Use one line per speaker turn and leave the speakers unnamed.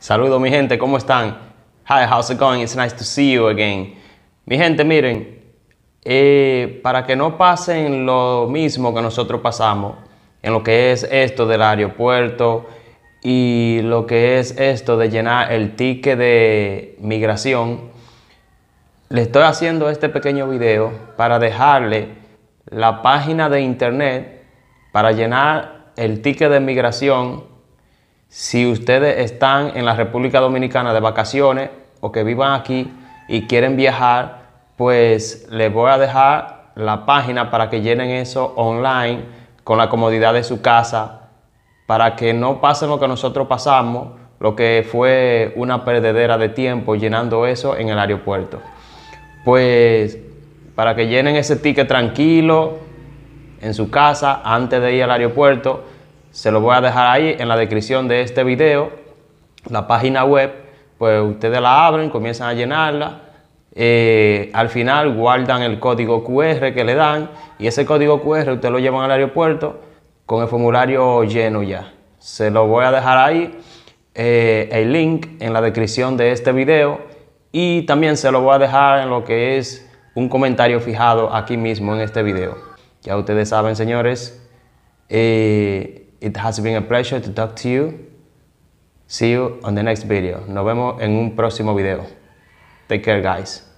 Saludos mi gente, ¿cómo están? Hi, how's it going? It's nice to see you again. Mi gente, miren, eh, para que no pasen lo mismo que nosotros pasamos en lo que es esto del aeropuerto y lo que es esto de llenar el ticket de migración, le estoy haciendo este pequeño video para dejarle la página de internet para llenar el ticket de migración si ustedes están en la República Dominicana de vacaciones o que vivan aquí y quieren viajar, pues les voy a dejar la página para que llenen eso online con la comodidad de su casa, para que no pasen lo que nosotros pasamos, lo que fue una perdedera de tiempo llenando eso en el aeropuerto. Pues para que llenen ese ticket tranquilo en su casa antes de ir al aeropuerto se lo voy a dejar ahí en la descripción de este video, la página web, pues ustedes la abren, comienzan a llenarla. Eh, al final guardan el código QR que le dan y ese código QR ustedes lo llevan al aeropuerto con el formulario lleno ya. Se lo voy a dejar ahí eh, el link en la descripción de este video y también se lo voy a dejar en lo que es un comentario fijado aquí mismo en este video. Ya ustedes saben, señores, eh, It has been a pleasure to talk to you. See you on the next video. Nos vemos en un próximo video. Take care, guys.